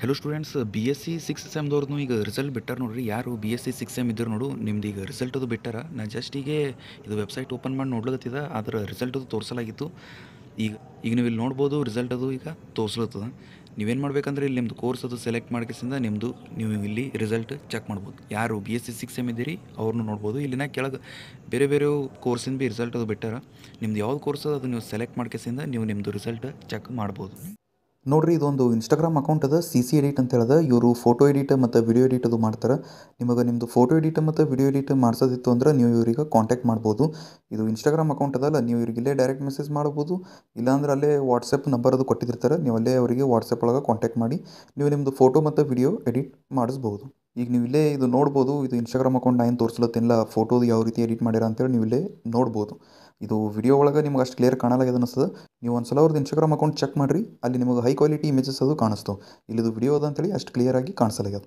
hello students B S C six ಸೆಮ್ದವ್ರದ್ದು ಈಗ result ಬಿಟ್ಟಾರ ನೋಡ್ರಿ ಯಾರು B S C six sem ಇದ್ದರು ನೋಡು ನಿಮ್ದು ಈಗ ರಿಸಲ್ಟ್ ಅದು ಬಿಟ್ಟಾರ ನಾನು ಜಸ್ಟ್ ಈಗ ಇದು ವೆಬ್ಸೈಟ್ ಓಪನ್ ಮಾಡಿ ನೋಡ್ಲತ್ತಿದ ಅದರ ರಿಸಲ್ಟ್ ಅದು ತೋರಿಸಲಾಗಿತ್ತು ಈಗ ಈಗ ನೀವು ಇಲ್ಲಿ ನೋಡ್ಬೋದು ರಿಸಲ್ಟ್ ಅದು ಈಗ ತೋರಿಸ್ಲತ್ತದ ನೀವೇನು ಮಾಡ್ಬೇಕಂದ್ರೆ ಇಲ್ಲಿ ನಿಮ್ಮದು ಕೋರ್ಸ್ ಅದು ಸೆಲೆಕ್ಟ್ ಮಾಡ್ಕಿಸಿಂದ ನಿಮ್ಮದು ನೀವು ಇಲ್ಲಿ ರಿಸಲ್ಟ್ ಚೆಕ್ ಮಾಡ್ಬೋದು ಯಾರು B S C six sem ಇದ್ದೀರಿ ಅವ್ರನ್ನೂ ನೋಡ್ಬೋದು ಇಲ್ಲಿನ ಕೆಳಗೆ ಬೇರೆ ಬೇರೆ ಕೋರ್ಸಿಂದ ಭೀ ರಿಸಲ್ಟ್ ಅದು ಬಿಟ್ಟಾರ ನಿಮ್ದು ಯಾವ್ದು ಕೋರ್ಸ್ ಅದು ನೀವು ಸೆಲೆಕ್ಟ್ ಮಾಡ್ಕಿಸಿಂದ ನೀವು ನಿಮ್ಮದು ರಿಸಲ್ಟ್ ಚೆಕ್ ಮಾಡ್ಬೋದು ನೋಡ್ರಿ ಇದೊಂದು ಇನ್ಸ್ಟಾಗ್ರಾಮ್ ಅಕೌಂಟ್ ಅದ ಸಿ ಸಿ ಎಡಿಟ್ ಅಂತ ಹೇಳಿದ ಇವರು ಫೋಟೋ ಎಡಿಟ್ ಮತ್ತು ವಿಡಿಯೋ ಎಡಿಟ್ ಅದು ಮಾಡ್ತಾರೆ ನಿಮಗೆ ನಿಮ್ಮದು ಫೋಟೋ ಎಡಿಟ್ ಮತ್ತು ವಿಡಿಯೋ ಎಡಿಟ್ ಮಾಡಿಸೋದಿತ್ತು ಅಂದ್ರೆ ನೀವು ಇವ್ರಿಗೆ ಕಾಂಟ್ಯಾಕ್ಟ್ ಮಾಡ್ಬೋದು ಇದು ಇನ್ಸ್ಟಾಗ್ರಾಮ್ ಅಕೌಂಟ್ ಅದಲ್ಲ ನೀವು ಇವರಿಗೆ ಇಲ್ಲೇ ಡೈರೆಕ್ಟ್ ಮೆಸೇಜ್ ಮಾಡ್ಬೋದು ಇಲ್ಲಾಂದ್ರೆ ಅಲ್ಲೇ ವಾಟ್ಸಪ್ ನಂಬರ್ ಅದು ಕೊಟ್ಟಿರ್ತಾರೆ ನೀವು ಅಲ್ಲೇ ಅವರಿಗೆ ವಾಟ್ಸಪ್ ಒಳಗೆ ಕಾಂಟ್ಯಾಕ್ಟ್ ಮಾಡಿ ನೀವು ನಿಮ್ಮದು ಫೋಟೋ ಮತ್ತು ವಿಡಿಯೋ ಎಡಿಟ್ ಮಾಡಿಸ್ಬೋದು ಈಗ ನೀವು ಇಲ್ಲೇ ಇದು ನೋಡ್ಬೋದು ಇದು ಇನ್ಸ್ಟಾಗ್ರಾಮ್ ಅಕೌಂಟ್ ನಾನು ತೋರಿಸಲತ್ತಿಲ್ಲ ಫೋಟೋದು ಯಾವ ರೀತಿ ಎಡಿಟ್ ಮಾಡ್ಯಾರ ಅಂತೇಳಿ ನೀವು ಇಲ್ಲೇ ನೋಡ್ಬೋದು ಇದು ವಿಡಿಯೋ ಒಳಗೆ ನಿಮ್ಗೆ ಅಷ್ಟು ಕ್ಲಿಯರ್ ಕಾಣಲಾಗಿದೆ ಅನಿಸ್ತದೆ ನೀವು ಒಂದು ಸಲ ಅವ್ರದ್ದು ಇನ್ಸ್ಟಾಗ್ರಾಮ್ ಅಕೌಂಟ್ ಚೆಕ್ ಮಾಡಿರಿ ಅಲ್ಲಿ ನಿಮಗೆ ಹೈ ಕ್ವಾಲಿಟಿ ಇಮೇಜಸ್ ಅದು ಕಾಣಿಸ್ತು ಇಲ್ಲಿದು ವಿಡಿಯೋ ಅದ ಅಂತೇಳಿ ಅಷ್ಟು ಆಗಿ ಕಾಣಿಸಲಾಗ್ಯದ